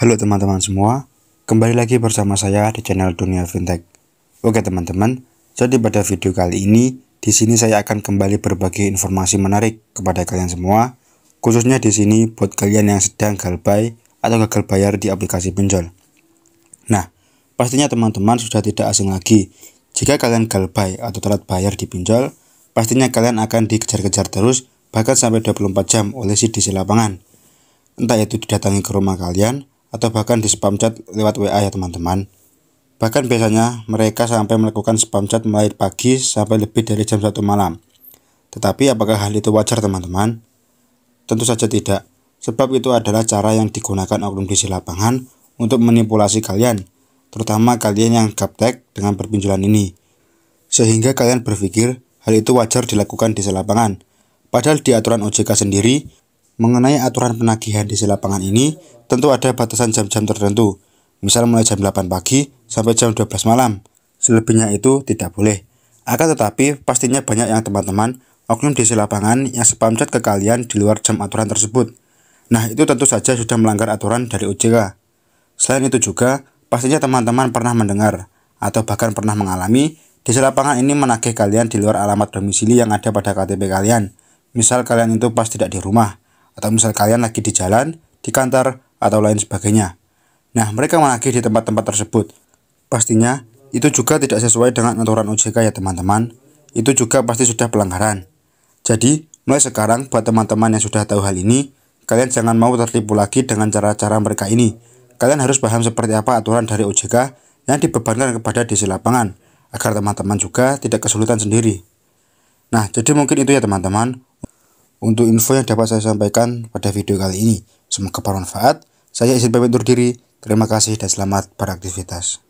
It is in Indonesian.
Halo teman-teman semua, kembali lagi bersama saya di channel Dunia Fintech. Oke teman-teman, jadi pada video kali ini, di sini saya akan kembali berbagi informasi menarik kepada kalian semua, khususnya di sini buat kalian yang sedang galbay atau gagal bayar di aplikasi pinjol. Nah, pastinya teman-teman sudah tidak asing lagi, jika kalian galbay atau telat bayar di pinjol, pastinya kalian akan dikejar-kejar terus bahkan sampai 24 jam oleh si DC lapangan. Entah itu didatangi ke rumah kalian, atau bahkan di spam chat lewat WA ya teman-teman. Bahkan biasanya mereka sampai melakukan spam chat mulai pagi sampai lebih dari jam 1 malam. Tetapi apakah hal itu wajar teman-teman? Tentu saja tidak, sebab itu adalah cara yang digunakan oknum di lapangan untuk manipulasi kalian, terutama kalian yang gaptek dengan perpinjulan ini. Sehingga kalian berpikir hal itu wajar dilakukan di lapangan. Padahal di aturan OJK sendiri Mengenai aturan penagihan di lapangan ini, tentu ada batasan jam-jam tertentu, misal mulai jam 8 pagi sampai jam 12 malam. Selebihnya itu tidak boleh. Akan tetapi, pastinya banyak yang teman-teman oknum di lapangan yang spam chat ke kalian di luar jam aturan tersebut. Nah, itu tentu saja sudah melanggar aturan dari OJK. Selain itu juga, pastinya teman-teman pernah mendengar atau bahkan pernah mengalami di lapangan ini menagih kalian di luar alamat domisili yang ada pada KTP kalian. Misal kalian itu pas tidak di rumah atau misal kalian lagi di jalan, di kantor, atau lain sebagainya. Nah, mereka menagih di tempat-tempat tersebut. Pastinya, itu juga tidak sesuai dengan aturan OJK ya teman-teman. Itu juga pasti sudah pelanggaran. Jadi, mulai sekarang buat teman-teman yang sudah tahu hal ini, kalian jangan mau tertipu lagi dengan cara-cara mereka ini. Kalian harus paham seperti apa aturan dari OJK yang dibebankan kepada DC lapangan, agar teman-teman juga tidak kesulitan sendiri. Nah, jadi mungkin itu ya teman-teman untuk info yang dapat saya sampaikan pada video kali ini. Semoga bermanfaat. Saya izin pamit undur diri. Terima kasih dan selamat beraktivitas.